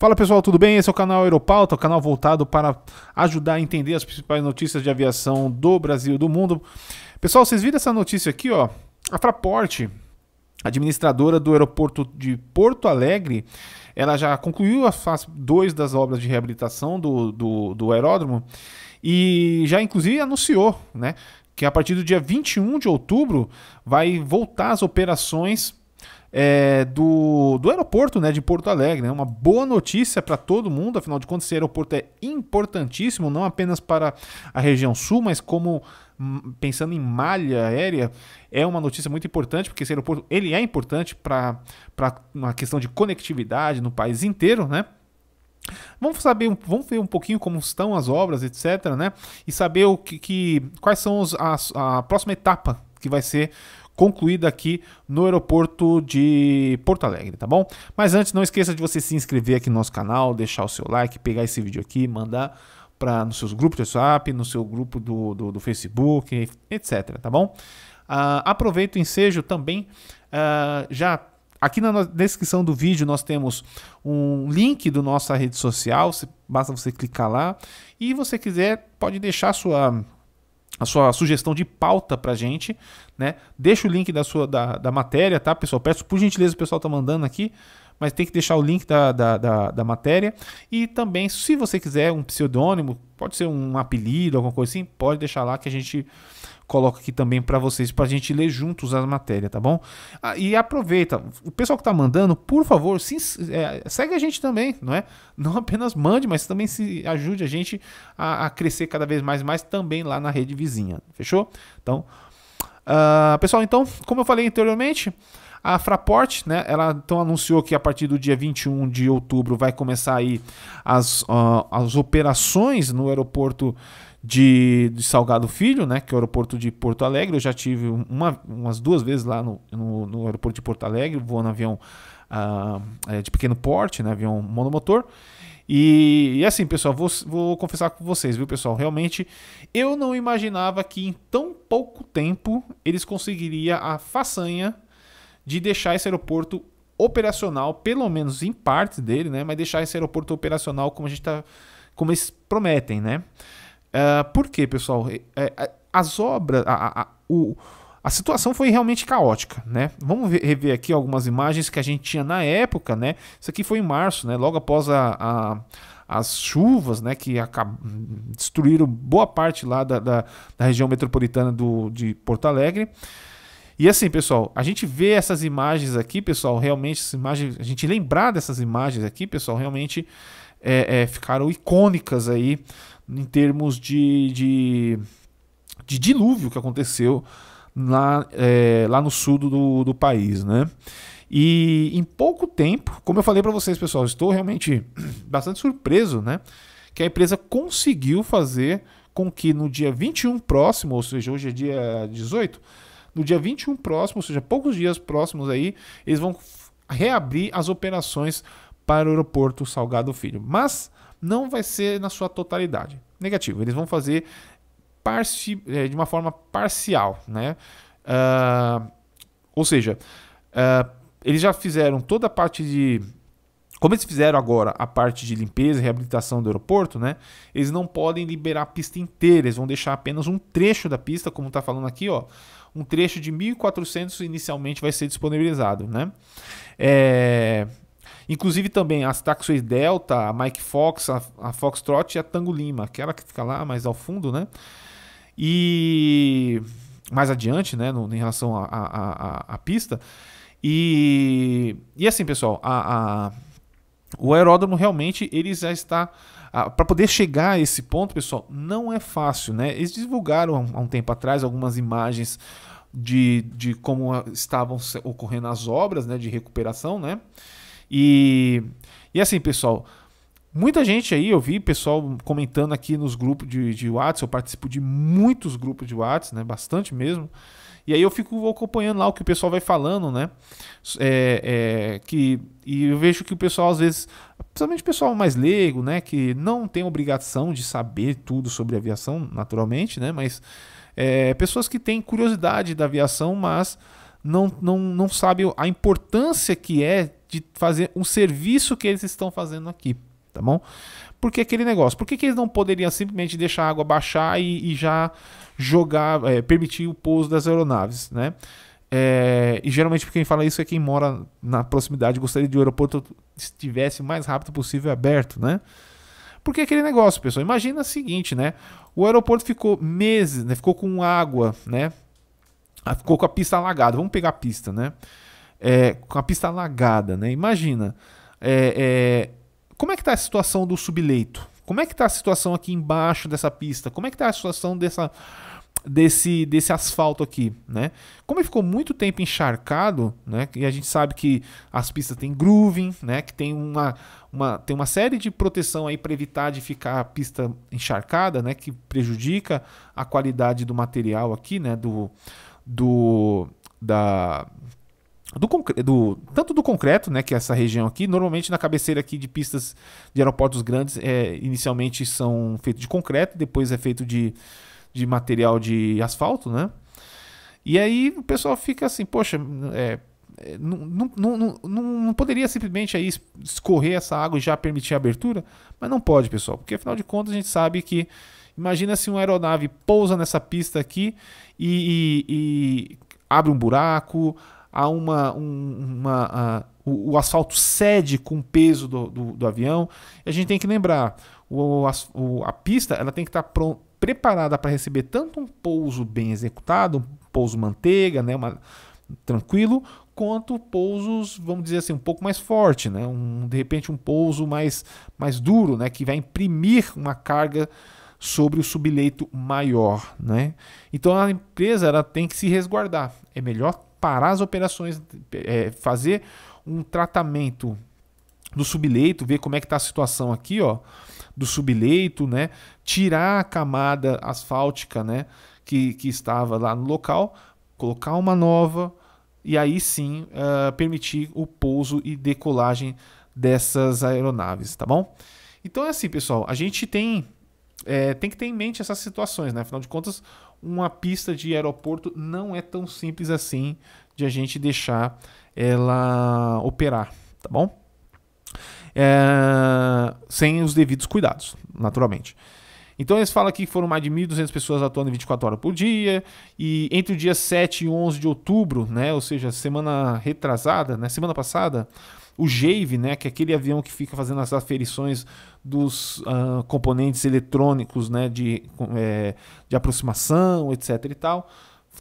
Fala pessoal, tudo bem? Esse é o canal Aeropauta, o canal voltado para ajudar a entender as principais notícias de aviação do Brasil e do mundo. Pessoal, vocês viram essa notícia aqui, ó? A Fraport, administradora do aeroporto de Porto Alegre, ela já concluiu a fase 2 das obras de reabilitação do, do, do aeródromo e já inclusive anunciou, né? Que a partir do dia 21 de outubro vai voltar as operações é, do, do aeroporto né, de Porto Alegre. Né? Uma boa notícia para todo mundo, afinal de contas, esse aeroporto é importantíssimo, não apenas para a região sul, mas como hum, pensando em malha aérea, é uma notícia muito importante, porque esse aeroporto ele é importante para uma questão de conectividade no país inteiro, né? Vamos saber, vamos ver um pouquinho como estão as obras, etc, né? E saber o que, que quais são os, a, a próxima etapa que vai ser concluída aqui no aeroporto de Porto Alegre, tá bom? Mas antes, não esqueça de você se inscrever aqui no nosso canal, deixar o seu like, pegar esse vídeo aqui, mandar para nos seus grupos de WhatsApp, no seu grupo do, do, do Facebook, etc. Tá bom? Uh, aproveito o ensejo também. Uh, já aqui na descrição do vídeo nós temos um link do nossa rede social. Basta você clicar lá. E você quiser, pode deixar sua a sua sugestão de pauta pra gente, né? Deixa o link da sua da, da matéria, tá, pessoal? Peço por gentileza, o pessoal tá mandando aqui, mas tem que deixar o link da, da, da, da matéria. E também, se você quiser um pseudônimo, pode ser um apelido, alguma coisa assim, pode deixar lá que a gente coloco aqui também para vocês, para a gente ler juntos as matérias, tá bom? Ah, e aproveita, o pessoal que está mandando, por favor, se, é, segue a gente também, não é? Não apenas mande, mas também se ajude a gente a, a crescer cada vez mais, mais também lá na rede vizinha, fechou? Então, uh, pessoal, então, como eu falei anteriormente, a Fraport, né, ela então anunciou que a partir do dia 21 de outubro vai começar aí as, uh, as operações no aeroporto de, de, Salgado Filho, né, que é o aeroporto de Porto Alegre. Eu já tive uma, umas duas vezes lá no, no, no aeroporto de Porto Alegre, voando avião ah, é, de pequeno porte, né, avião monomotor. E, e assim, pessoal, vou, vou confessar com vocês, viu, pessoal? Realmente, eu não imaginava que em tão pouco tempo eles conseguiriam a façanha de deixar esse aeroporto operacional, pelo menos em parte dele, né? Mas deixar esse aeroporto operacional como a gente tá, como eles prometem, né? É, por quê, pessoal? É, é, as obras, a, a, o, a situação foi realmente caótica, né? Vamos ver, rever aqui algumas imagens que a gente tinha na época, né? Isso aqui foi em março, né? Logo após a, a as chuvas, né? Que destruíram boa parte lá da, da, da, região metropolitana do, de Porto Alegre. E assim, pessoal, a gente vê essas imagens aqui, pessoal, realmente, essas imagens, a gente lembrar dessas imagens aqui, pessoal, realmente é, é, ficaram icônicas aí em termos de, de, de dilúvio que aconteceu lá, é, eh, lá no sul do, do país, né? E em pouco tempo, como eu falei para vocês, pessoal, estou realmente bastante surpreso, né? Que a empresa conseguiu fazer com que no dia 21 próximo, ou seja, hoje é dia 18, no dia 21 próximo, ou seja, poucos dias próximos aí, eles vão reabrir as operações para o aeroporto Salgado Filho. Mas não vai ser na sua totalidade. Negativo, eles vão fazer parci, é, de uma forma parcial, né? Uh, ou seja, uh, eles já fizeram toda a parte de como eles fizeram agora a parte de limpeza e reabilitação do aeroporto, né? Eles não podem liberar a pista inteira, eles vão deixar apenas um trecho da pista, como está falando aqui, ó. Um trecho de 1.400 inicialmente vai ser disponibilizado, né? É, Inclusive também as Taxway Delta, a Mike Fox, a, a Foxtrot e a Tango Lima, aquela que fica lá mais ao fundo, né? E mais adiante, né, no, em relação à pista. E, e assim, pessoal, a, a, o aeródromo realmente ele já está. Para poder chegar a esse ponto, pessoal, não é fácil, né? Eles divulgaram há um tempo atrás algumas imagens de, de como estavam ocorrendo as obras né, de recuperação, né? E, e assim, pessoal, muita gente aí, eu vi pessoal comentando aqui nos grupos de, de WhatsApp, eu participo de muitos grupos de WhatsApp, né? Bastante mesmo. E aí eu fico acompanhando lá o que o pessoal vai falando, né? É, é, que, e eu vejo que o pessoal, às vezes, principalmente o pessoal mais leigo, né? Que não tem obrigação de saber tudo sobre aviação, naturalmente, né? Mas é, pessoas que têm curiosidade da aviação, mas não, não, não sabem a importância que é de fazer um serviço que eles estão fazendo aqui, tá bom? Por que aquele negócio? Por que, que eles não poderiam simplesmente deixar a água baixar e, e já jogar, é, permitir o pouso das aeronaves, né? É, e geralmente quem fala isso é quem mora na proximidade, gostaria de o aeroporto estivesse o mais rápido possível aberto, né? Porque aquele negócio, pessoal, imagina o seguinte, né? O aeroporto ficou meses, né? ficou com água, né? Ah, ficou com a pista alagada. Vamos pegar a pista, né? é, com a pista alagada, né? Imagina, é, é como é que está a situação do subleito? Como é que está a situação aqui embaixo dessa pista? Como é que está a situação dessa, desse, desse asfalto aqui, né? Como ele ficou muito tempo encharcado, né? E a gente sabe que as pistas têm grooving, né? Que tem uma, uma, tem uma série de proteção aí para evitar de ficar a pista encharcada, né? Que prejudica a qualidade do material aqui, né? Do, do da do, do, tanto do concreto, né, que é essa região aqui, normalmente na cabeceira aqui de pistas de aeroportos grandes, é, inicialmente são feitos de concreto, depois é feito de, de material de asfalto, né? E aí o pessoal fica assim, poxa, é, é não, não, não, não, poderia simplesmente aí escorrer essa água e já permitir a abertura? Mas não pode, pessoal, porque afinal de contas a gente sabe que imagina se uma aeronave pousa nessa pista aqui e, e, e abre um buraco, há uma, um, uma uh, o, o, asfalto cede com o peso do, do, do, avião. E a gente tem que lembrar, o, o a pista ela tem que estar tá preparada para receber tanto um pouso bem executado, um pouso manteiga, né, uma, tranquilo, quanto pousos, vamos dizer assim, um pouco mais forte, né, um, de repente um pouso mais, mais duro, né, que vai imprimir uma carga sobre o subleito maior, né? Então a empresa ela tem que se resguardar. É melhor parar as operações, é, fazer um tratamento do subleito, ver como é que está a situação aqui, ó, do subleito, né? Tirar a camada asfáltica, né, que, que estava lá no local, colocar uma nova e aí sim uh, permitir o pouso e decolagem dessas aeronaves, tá bom? Então é assim, pessoal, a gente tem é, tem que ter em mente essas situações, né? Afinal de contas, uma pista de aeroporto não é tão simples assim de a gente deixar ela operar, tá bom? É, sem os devidos cuidados, naturalmente. Então eles falam aqui que foram mais de 1.200 pessoas atuando 24 horas por dia, e entre o dia 7 e 11 de outubro, né, ou seja, semana retrasada, né, semana passada, o Jave, né, que é aquele avião que fica fazendo as aferições dos uh, componentes eletrônicos né, de, é, de aproximação, etc. e tal,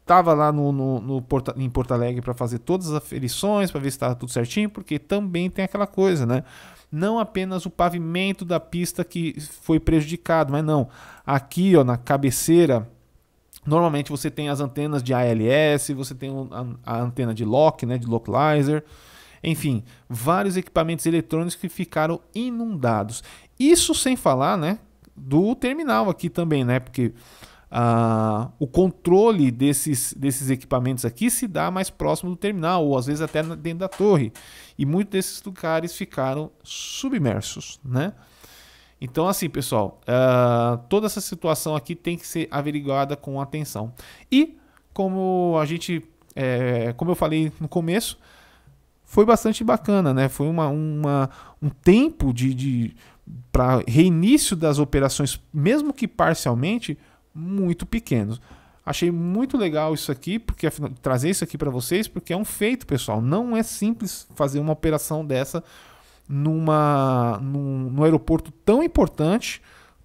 estava lá no, no, no em Porto Alegre para fazer todas as aferições, para ver se estava tudo certinho, porque também tem aquela coisa, né? não apenas o pavimento da pista que foi prejudicado, mas não. Aqui, ó, na cabeceira, normalmente você tem as antenas de ALS, você tem a antena de lock, né, de localizer. Enfim, vários equipamentos eletrônicos que ficaram inundados. Isso sem falar, né, do terminal aqui também, né? Porque ah, o controle desses, desses equipamentos aqui se dá mais próximo do terminal, ou às vezes até dentro da torre. E muitos desses lugares ficaram submersos, né? Então, assim, pessoal, eh, toda essa situação aqui tem que ser averiguada com atenção. E, como a gente, é, como eu falei no começo, foi bastante bacana, né? Foi uma, uma um tempo de, de para reinício das operações, mesmo que parcialmente, muito pequenos. Achei muito legal isso aqui, porque afinal, trazer isso aqui para vocês, porque é um feito, pessoal. Não é simples fazer uma operação dessa numa num, num aeroporto tão importante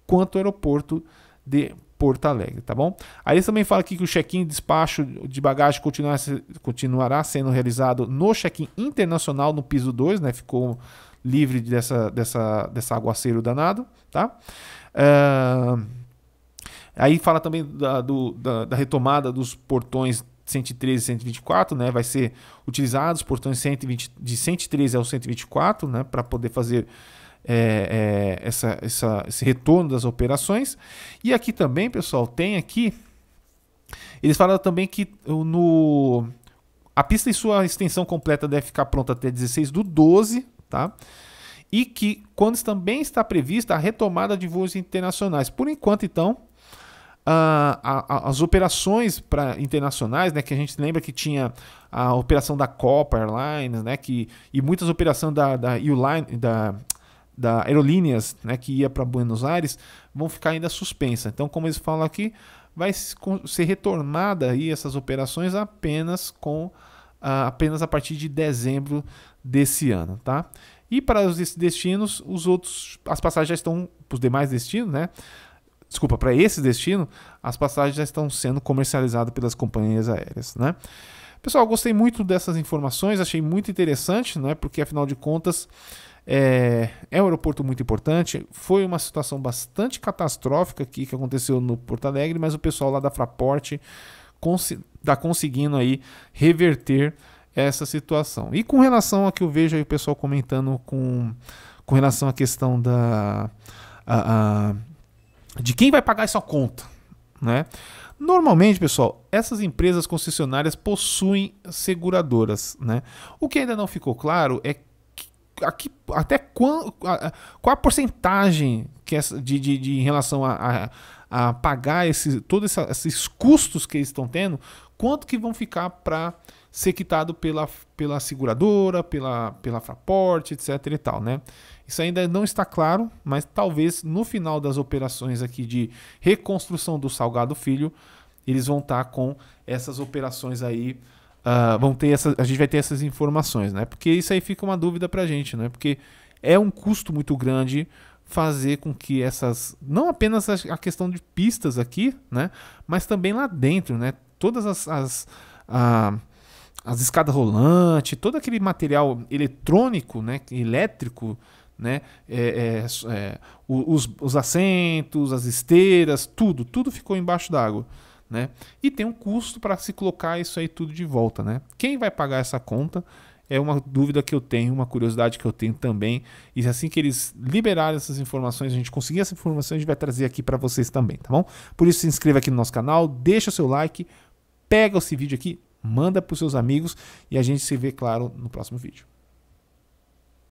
quanto o aeroporto de Porto Alegre, tá bom? Aí eles também fala aqui que o check-in de despacho de bagagem continuar, continuará sendo realizado no check-in internacional no piso 2, né? Ficou livre dessa, dessa, dessa aguaceiro danado, tá? Uh, Aí fala também da, do, da, da retomada dos portões 113 e 124, né, vai ser utilizados portões 120, de 113 ao 124, né, para poder fazer é, é, essa, essa, esse retorno das operações. E aqui também, pessoal, tem aqui eles falam também que no a pista e sua extensão completa deve ficar pronta até 16 do 12, tá? E que quando também está prevista a retomada de voos internacionais. Por enquanto, então, ah, a, a, as operações para internacionais, né, que a gente lembra que tinha a operação da Copa Airlines, né, que, e muitas operações da, da, Uline, da, da Aerolíneas, né, que ia para Buenos Aires, vão ficar ainda suspensa. Então, como eles falam aqui, vai ser retornada aí essas operações apenas com ah, apenas a partir de dezembro desse ano, tá? E para os destinos, os outros, as passagens já estão para os demais destinos, né? desculpa, para esse destino, as passagens já estão sendo comercializadas pelas companhias aéreas, né? Pessoal, gostei muito dessas informações, achei muito interessante, né? Porque afinal de contas é, é, um aeroporto muito importante. Foi uma situação bastante catastrófica aqui que aconteceu no Porto Alegre, mas o pessoal lá da Fraport está conseguindo aí reverter essa situação. E com relação a que eu vejo aí o pessoal comentando com, com relação à questão da. A, a, de quem vai pagar essa conta, né? Normalmente, pessoal, essas empresas concessionárias possuem seguradoras, né? O que ainda não ficou claro é que, aqui, até qual, qual a porcentagem que essa, de, de, de, em relação a, a a pagar esses todos esses custos que eles estão tendo, quanto que vão ficar para ser quitado pela, pela seguradora, pela, pela Fraport, etc e tal, né? Isso ainda não está claro, mas talvez no final das operações aqui de reconstrução do Salgado Filho, eles vão estar tá com essas operações aí, uh, vão ter essa, a gente vai ter essas informações, né? Porque isso aí fica uma dúvida para a gente, né? Porque é um custo muito grande fazer com que essas não apenas a questão de pistas aqui, né, mas também lá dentro, né, todas as as, a, as escadas rolantes, todo aquele material eletrônico, né, elétrico, né, é, é, é, os, os assentos, as esteiras, tudo, tudo ficou embaixo d'água. Né? E tem um custo para se colocar isso aí tudo de volta. Né? Quem vai pagar essa conta? é uma dúvida que eu tenho, uma curiosidade que eu tenho também. E assim que eles liberarem essas informações, a gente conseguir essa informação, a gente vai trazer aqui para vocês também, tá bom? Por isso, se inscreva aqui no nosso canal, deixa o seu like, pega esse vídeo aqui, manda para os seus amigos e a gente se vê, claro, no próximo vídeo.